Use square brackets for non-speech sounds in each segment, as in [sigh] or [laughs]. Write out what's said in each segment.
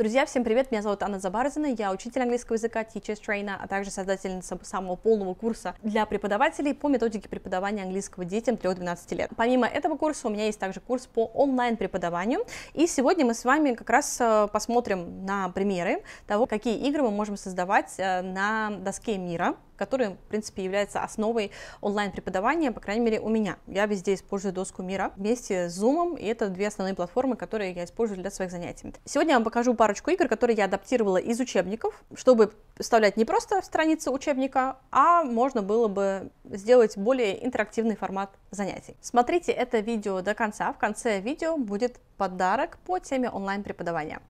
Друзья, всем привет, меня зовут Анна Забарзина, я учитель английского языка, teacher trainer, а также создательница самого полного курса для преподавателей по методике преподавания английского детям 3-12 лет. Помимо этого курса у меня есть также курс по онлайн-преподаванию, и сегодня мы с вами как раз э, посмотрим на примеры того, какие игры мы можем создавать э, на доске мира, который, в принципе, является основой онлайн-преподавания, по крайней мере, у меня. Я везде использую доску мира вместе с Zoom, и это две основные платформы, которые я использую для своих занятий. Сегодня я вам покажу парочку игр, которые я адаптировала из учебников, чтобы вставлять не просто в страницы учебника, а можно было бы сделать более интерактивный формат занятий. Смотрите это видео до конца. В конце видео будет подарок по теме онлайн-преподавания.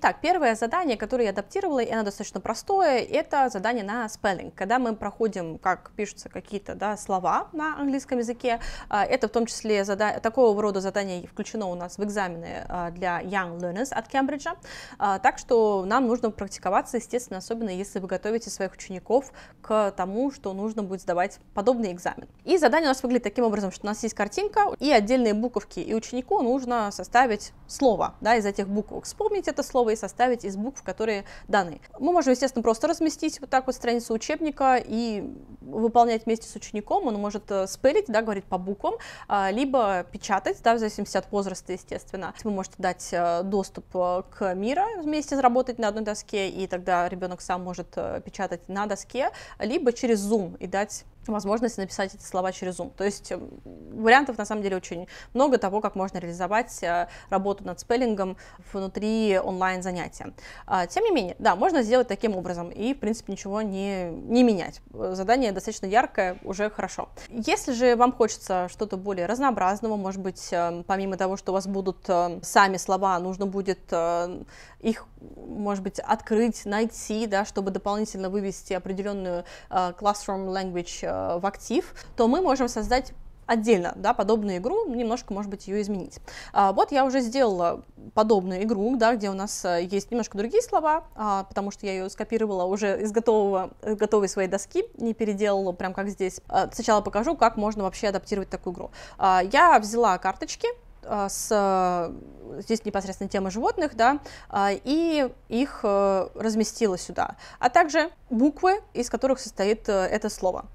Так, первое задание, которое я адаптировала, и оно достаточно простое, это задание на спеллинг. Когда мы проходим, как пишутся какие-то да, слова на английском языке, а, это в том числе зада... такого рода задание включено у нас в экзамены а, для Young Learners от Кембриджа, так что нам нужно практиковаться, естественно, особенно если вы готовите своих учеников к тому, что нужно будет сдавать подобный экзамен. И задание у нас выглядит таким образом, что у нас есть картинка и отдельные буковки, и ученику нужно составить слово да, из этих букв. Вспомнить это слово, новые составить из букв, которые даны. Мы можем, естественно, просто разместить вот так вот страницу учебника и выполнять вместе с учеником. Он может э, спелить, да, говорить по буквам, а, либо печатать, да, в зависимости от возраста, естественно. Вы можете дать э, доступ э, к миру вместе заработать на одной доске, и тогда ребенок сам может печатать на доске, либо через Zoom и дать возможность написать эти слова через Zoom. То есть эм, вариантов на самом деле очень много того, как можно реализовать э, работу над спеллингом внутри онлайн занятия. А, тем не менее, да, можно сделать таким образом и, в принципе, ничего не, не менять. Задание достаточно яркое, уже хорошо. Если же вам хочется что-то более разнообразного, может быть, эм, помимо того, что у вас будут эм, сами слова, нужно будет э, их, может быть, открыть, найти, да, чтобы дополнительно вывести определенную э, classroom language в актив, то мы можем создать отдельно, да, подобную игру, немножко, может быть, ее изменить. А, вот я уже сделала подобную игру, да, где у нас э, есть немножко другие слова, а, потому что я ее скопировала уже из готового, э, готовой своей доски, не переделала прям как здесь. А, сначала покажу, как можно вообще адаптировать такую игру. А, я взяла карточки, а, с здесь непосредственно тема животных, да, а, и их э, разместила сюда, а также буквы, из которых состоит это слово.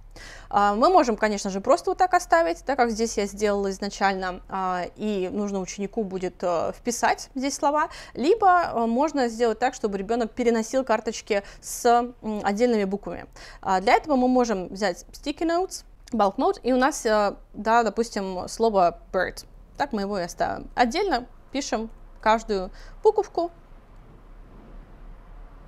А, мы можем, конечно же, просто вот так оставить, так как здесь я сделала изначально, а, и нужно ученику будет э, вписать здесь слова, либо э, можно сделать так, чтобы ребенок переносил карточки с отдельными буквами. А, для этого мы можем взять sticky notes, bulk mode, и у нас, э, да, допустим, слово bird. Так мы его и оставим. Отдельно пишем каждую буковку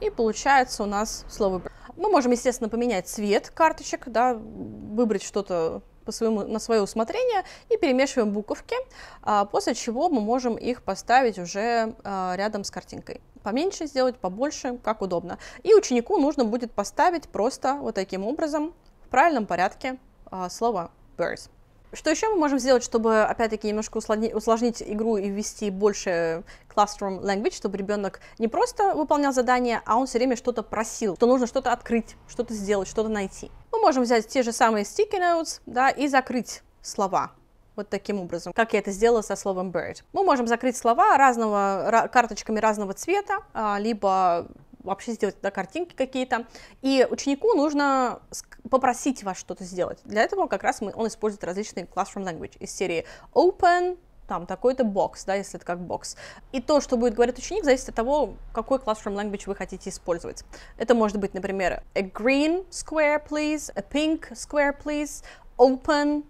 и получается у нас слово Мы можем, естественно, поменять цвет карточек, да, выбрать что-то по своему, на свое усмотрение и перемешиваем буковки, а, после чего мы можем их поставить уже а, рядом с картинкой. Поменьше сделать, побольше, как удобно. И ученику нужно будет поставить просто вот таким образом в правильном порядке а, слово birds. Что еще мы можем сделать, чтобы, опять-таки, немножко усложнить игру и ввести больше classroom language, чтобы ребенок не просто выполнял задание, а он все время что-то просил, что нужно что-то открыть, что-то сделать, что-то найти. Мы можем взять те же самые sticky notes, да, и закрыть слова вот таким образом, как я это сделала со словом bird. Мы можем закрыть слова разного, карточками разного цвета, а, либо вообще сделать да, картинки какие-то. И ученику нужно попросить вас что-то сделать. Для этого как раз мы, он использует различные classroom language из серии open, там такой-то бокс, да, если это как бокс. И то, что будет говорить ученик, зависит от того, какой classroom language вы хотите использовать. Это может быть, например, a green square, please, a pink square, please, open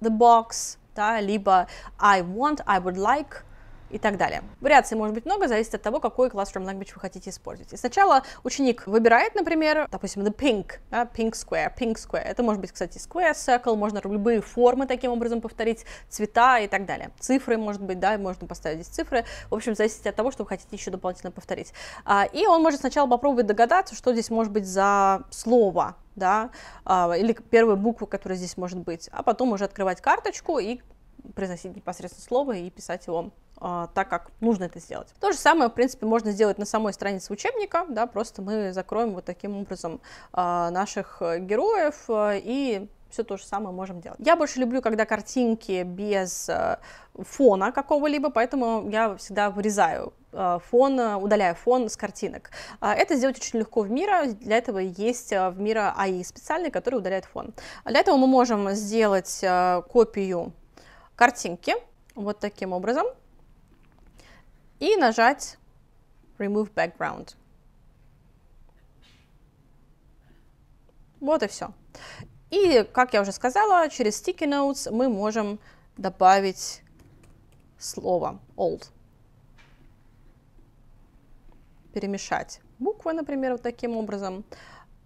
the box, да, либо I want, I would like, и так далее. Вариаций может быть много, зависит от того, какой classroom language вы хотите использовать. И сначала ученик выбирает, например, допустим, the pink, да, pink square, pink square. Это может быть, кстати, square, circle, можно любые формы таким образом повторить, цвета и так далее. Цифры, может быть, да, можно поставить здесь цифры. В общем, зависит от того, что вы хотите еще дополнительно повторить. А, и он может сначала попробовать догадаться, что здесь может быть за слово, да, а, или первую букву, которая здесь может быть, а потом уже открывать карточку и произносить непосредственно слово и писать его а, так, как нужно это сделать. То же самое, в принципе, можно сделать на самой странице учебника, да, просто мы закроем вот таким образом а, э, наших героев э, и все то же самое можем делать. Я больше люблю, когда картинки без э, фона какого-либо, поэтому я всегда вырезаю э, фон, э, удаляю фон с картинок. А это сделать очень легко в Мира, для этого есть в Мира АИ специальный, который удаляет фон. Для этого мы можем сделать копию картинки вот таким образом и нажать Remove Background. Вот и все. И, как я уже сказала, через Sticky Notes мы можем добавить слово old. Перемешать буквы, например, вот таким образом.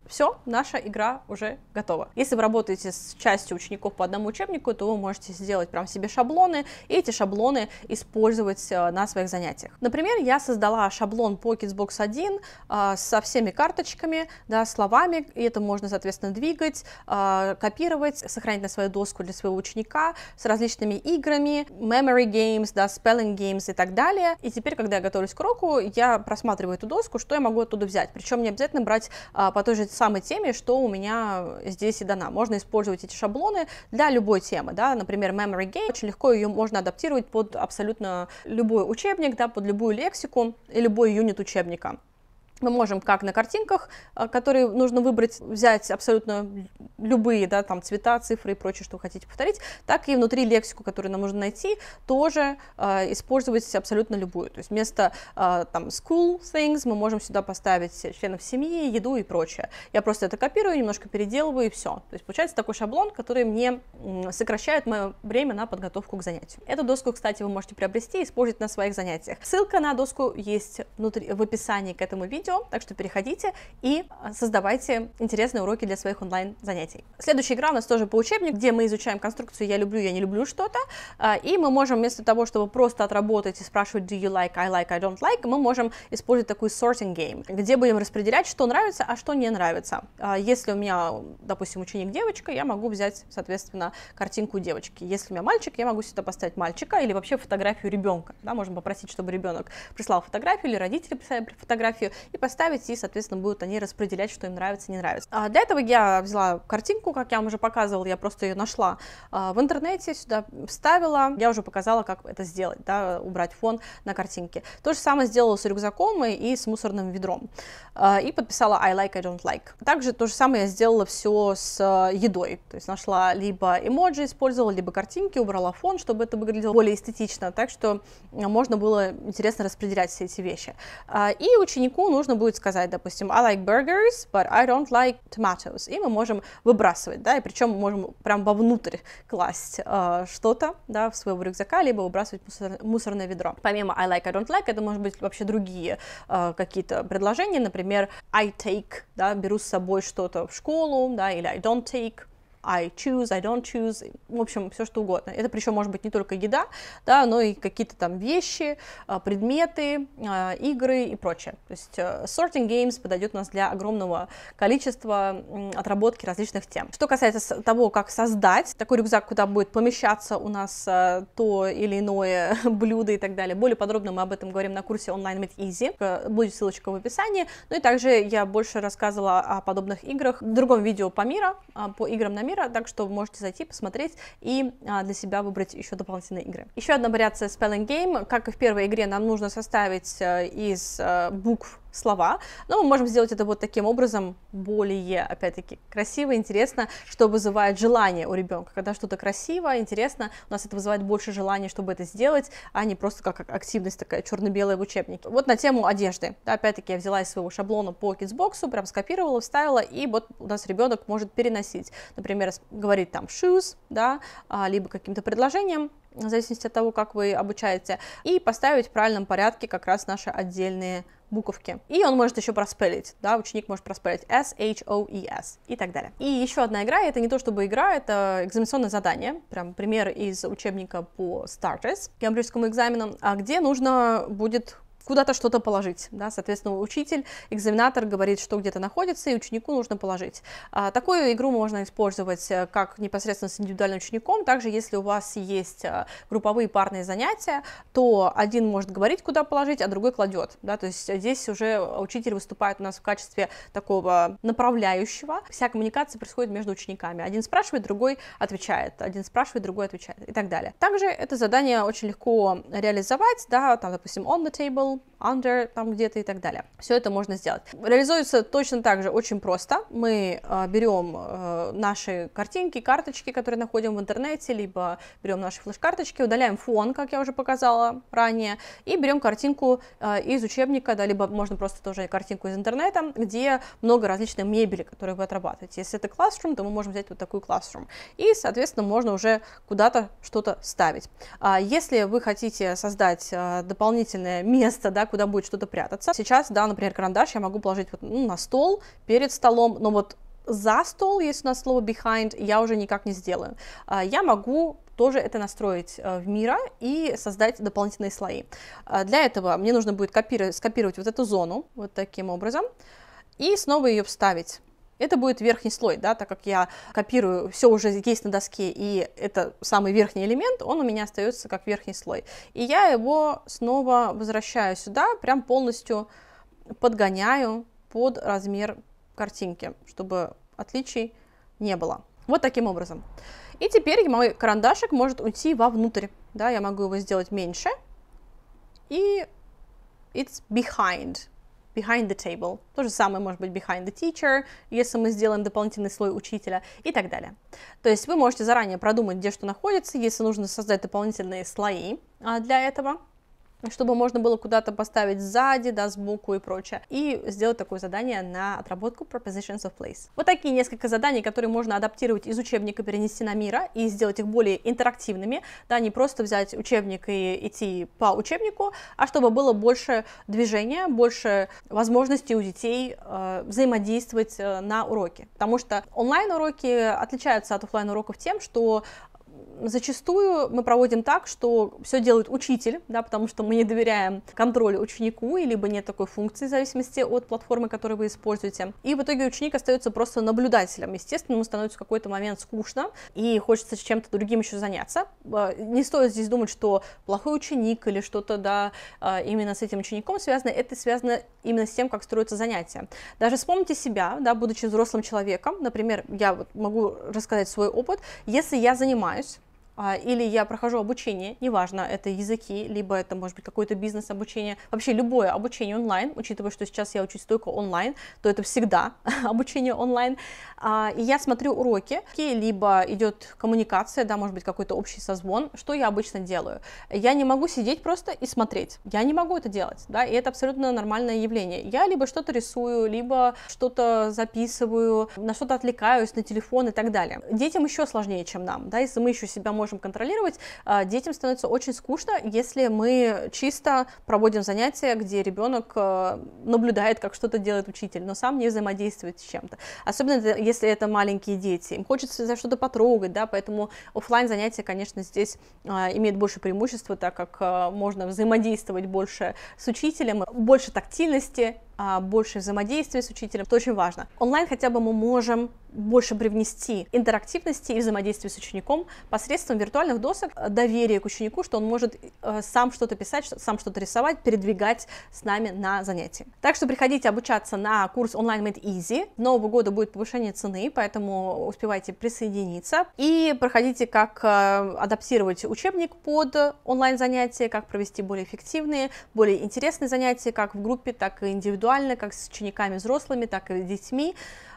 Все, наша игра уже готова. Если вы работаете с частью учеников по одному учебнику, то вы можете сделать прям себе шаблоны и эти шаблоны использовать э, на своих занятиях. Например, я создала шаблон по Kidsbox 1 э, со всеми карточками, да, словами, и это можно, соответственно, двигать, э, копировать, сохранить на свою доску для своего ученика с различными играми, memory games, да, spelling games и так далее. И теперь, когда я готовлюсь к уроку, я просматриваю эту доску, что я могу оттуда взять. Причем не обязательно брать э, по той же самой теме, что у меня здесь и дана. Можно использовать эти шаблоны для любой темы, да, например, memory game, очень легко ее можно адаптировать под абсолютно любой учебник, да, под любую лексику и любой юнит учебника мы можем как на картинках, э, которые нужно выбрать, взять абсолютно любые, да, там цвета, цифры и прочее, что вы хотите повторить, так и внутри лексику, которую нам нужно найти, тоже э, использовать абсолютно любую. То есть вместо э, там school things мы можем сюда поставить членов семьи, еду и прочее. Я просто это копирую, немножко переделываю и все. То есть получается такой шаблон, который мне сокращает мое время на подготовку к занятию. Эту доску, кстати, вы можете приобрести и использовать на своих занятиях. Ссылка на доску есть внутри, в описании к этому видео, видео, так что переходите и а, создавайте интересные уроки для своих онлайн-занятий. Следующая игра у нас тоже по учебнику, где мы изучаем конструкцию «я люблю, я не люблю что-то», а, и мы можем вместо того, чтобы просто отработать и спрашивать «do you like, I like, I don't like», мы можем использовать такую sorting game, где будем распределять, что нравится, а что не нравится. А, если у меня, допустим, ученик девочка, я могу взять, соответственно, картинку девочки. Если у меня мальчик, я могу сюда поставить мальчика или вообще фотографию ребенка. Да, можно попросить, чтобы ребенок прислал фотографию или родители прислали фотографию и поставить, и, соответственно, будут они распределять, что им нравится, не нравится. А для этого я взяла картинку, как я вам уже показывала, я просто ее нашла а, в интернете, сюда вставила, я уже показала, как это сделать, да, убрать фон на картинке. То же самое сделала с рюкзаком и, и с мусорным ведром. А, и подписала I like, I don't like. Также то же самое я сделала все с э, едой, то есть нашла либо эмоджи использовала, либо картинки, убрала фон, чтобы это выглядело более эстетично, так что можно было интересно распределять все эти вещи. А, и ученику нужно нужно будет сказать, допустим, I like burgers, but I don't like tomatoes. И мы можем выбрасывать, да, и причем мы можем прям вовнутрь класть э, что-то, да, в своего рюкзака, либо выбрасывать мусор, мусорное ведро. Помимо I like, I don't like, это может быть вообще другие э, какие-то предложения, например, I take, да, беру с собой что-то в школу, да, или I don't take, I choose, I don't choose, в общем, все что угодно. Это причем может быть не только еда, да, но и какие-то там вещи, а, предметы, а, игры и прочее. То есть э, sorting games подойдет у нас для огромного количества отработки различных тем. Что касается того, как создать такой рюкзак, куда будет помещаться у нас э, то или иное [laughs] блюдо и так далее, более подробно мы об этом говорим на курсе онлайн with Easy, э, будет ссылочка в описании. Ну и также я больше рассказывала о подобных играх в другом видео по миру а, по играм на мир, мира, так что вы можете зайти, посмотреть и а, для себя выбрать еще дополнительные игры. Еще одна вариация Spelling Game. Как и в первой игре, нам нужно составить э, из э, букв слова, но мы можем сделать это вот таким образом, более, опять-таки, красиво, интересно, что вызывает желание у ребенка. Когда что-то красиво, интересно, у нас это вызывает больше желания, чтобы это сделать, а не просто как активность такая черно-белая в учебнике. Вот на тему одежды. Да, опять-таки, я взяла из своего шаблона по кидсбоксу, прям скопировала, вставила, и вот у нас ребенок может переносить. Например, говорить там shoes, да, а, либо каким-то предложением, в зависимости от того, как вы обучаете, и поставить в правильном порядке как раз наши отдельные буковки. И он может еще проспелить, да, ученик может проспелить S-H-O-E-S e, и так далее. И еще одна игра, это не то чтобы игра, это экзаменационное задание, прям пример из учебника по Starters, кембриджскому экзамену, а где нужно будет куда-то что-то положить. Да? Соответственно, учитель, экзаменатор говорит, что где-то находится, и ученику нужно положить. А, такую игру можно использовать э, как непосредственно с индивидуальным учеником, также если у вас есть э, групповые парные занятия, то один может говорить, куда положить, а другой кладет. Да? То есть здесь уже учитель выступает у нас в качестве такого направляющего. Вся коммуникация происходит между учениками. Один спрашивает, другой отвечает. Один спрашивает, другой отвечает и так далее. Также это задание очень легко реализовать, да, там, допустим, on the table, middle, under, там где-то и так далее. Все это можно сделать. Реализуется точно так же очень просто. Мы э, берем э, наши картинки, карточки, которые находим в интернете, либо берем наши флеш-карточки, удаляем фон, как я уже показала ранее, и берем картинку э, из учебника, да, либо можно просто тоже картинку из интернета, где много различной мебели, которую вы отрабатываете. Если это classroom, то мы можем взять вот такую classroom. И, соответственно, можно уже куда-то что-то ставить. А если вы хотите создать э, дополнительное место место, да, куда будет что-то прятаться. Сейчас, да, например, карандаш я могу положить вот, ну, на стол, перед столом, но вот за стол, есть у нас слово behind, я уже никак не сделаю. А, я могу тоже это настроить э, в мира и создать дополнительные слои. А, для этого мне нужно будет копировать, скопировать вот эту зону вот таким образом и снова ее вставить. Это будет верхний слой, да, так как я копирую, все уже есть на доске, и это самый верхний элемент, он у меня остается как верхний слой. И я его снова возвращаю сюда, прям полностью подгоняю под размер картинки, чтобы отличий не было. Вот таким образом. И теперь мой карандашик может уйти вовнутрь. Да, я могу его сделать меньше. И it's behind behind the table. То же самое может быть behind the teacher, если мы сделаем дополнительный слой учителя и так далее. То есть вы можете заранее продумать, где что находится, если нужно создать дополнительные слои а, для этого чтобы можно было куда-то поставить сзади, да, сбоку и прочее, и сделать такое задание на отработку Propositions of Place. Вот такие несколько заданий, которые можно адаптировать из учебника, перенести на мира и сделать их более интерактивными, да, не просто взять учебник и идти по учебнику, а чтобы было больше движения, больше возможностей у детей э, взаимодействовать э, на уроке, потому что онлайн-уроки отличаются от офлайн-уроков тем, что зачастую мы проводим так, что все делает учитель, да, потому что мы не доверяем контролю ученику, либо нет такой функции в зависимости от платформы, которую вы используете. И в итоге ученик остается просто наблюдателем. Естественно, ему становится в какой-то момент скучно и хочется чем-то другим еще заняться. А, не стоит здесь думать, что плохой ученик или что-то да, а, именно с этим учеником связано. Это связано именно с тем, как строятся занятия. Даже вспомните себя, да, будучи взрослым человеком. Например, я вот могу рассказать свой опыт. Если я занимаюсь а, или я прохожу обучение, неважно, это языки, либо это может быть какое-то бизнес-обучение, вообще любое обучение онлайн, учитывая, что сейчас я учусь только онлайн, то это всегда [laughs] обучение онлайн, а, и я смотрю уроки, либо идет коммуникация, да, может быть какой-то общий созвон, что я обычно делаю? Я не могу сидеть просто и смотреть, я не могу это делать, да, и это абсолютно нормальное явление. Я либо что-то рисую, либо что-то записываю, на что-то отвлекаюсь, на телефон и так далее. Детям еще сложнее, чем нам, да, если мы еще себя можем можем контролировать, а, детям становится очень скучно, если мы чисто проводим занятия, где ребенок э, наблюдает, как что-то делает учитель, но сам не взаимодействует с чем-то. Особенно если это маленькие дети, им хочется за что-то потрогать, да, поэтому офлайн занятия, конечно, здесь а, имеет больше преимущества, так как а, можно взаимодействовать больше с учителем, больше тактильности, а, больше взаимодействия с учителем, это очень важно. Онлайн хотя бы мы можем больше привнести интерактивности и взаимодействия с учеником посредством виртуальных досок, э, доверие к ученику, что он может э, сам что-то писать, сам что-то рисовать, передвигать с нами на занятии. Так что приходите обучаться на курс онлайн Made Easy. Нового года будет повышение цены, поэтому успевайте присоединиться и проходите, как э, адаптировать учебник под онлайн занятия, как провести более эффективные, более интересные занятия, как в группе, так и индивидуально индивидуально, как с учениками взрослыми, так и с детьми.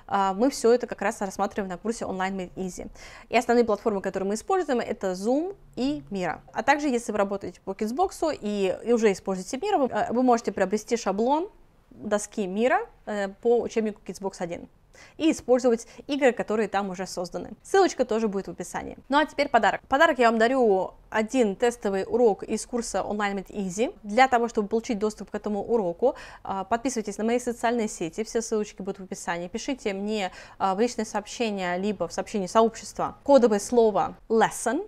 А, мы все это как раз рассматриваем на курсе онлайн Made Easy. И основные платформы, которые мы используем, это Zoom и Мира. А также, если вы работаете по Kidsbox и, и уже используете Мира, вы, а, вы можете приобрести шаблон доски мира э, по учебнику Kidsbox 1 и использовать игры, которые там уже созданы. Ссылочка тоже будет в описании. Ну а теперь подарок. Подарок я вам дарю один тестовый урок из курса Online Made Easy. Для того, чтобы получить доступ к этому уроку, а, подписывайтесь на мои социальные сети, все ссылочки будут в описании. Пишите мне а, в личное сообщение либо в сообщении сообщества кодовое слово lesson,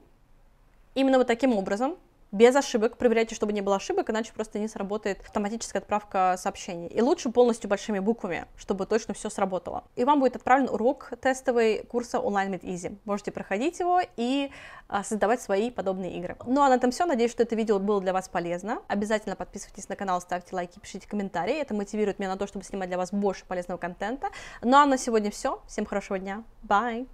именно вот таким образом, без ошибок, проверяйте, чтобы не было ошибок, иначе просто не сработает автоматическая отправка сообщений. И лучше полностью большими буквами, чтобы точно все сработало. И вам будет отправлен урок тестовый курса онлайн Made Easy. Можете проходить его и а, создавать свои подобные игры. Ну а на этом все. Надеюсь, что это видео было для вас полезно. Обязательно подписывайтесь на канал, ставьте лайки, пишите комментарии. Это мотивирует меня на то, чтобы снимать для вас больше полезного контента. Ну а на сегодня все. Всем хорошего дня. Bye!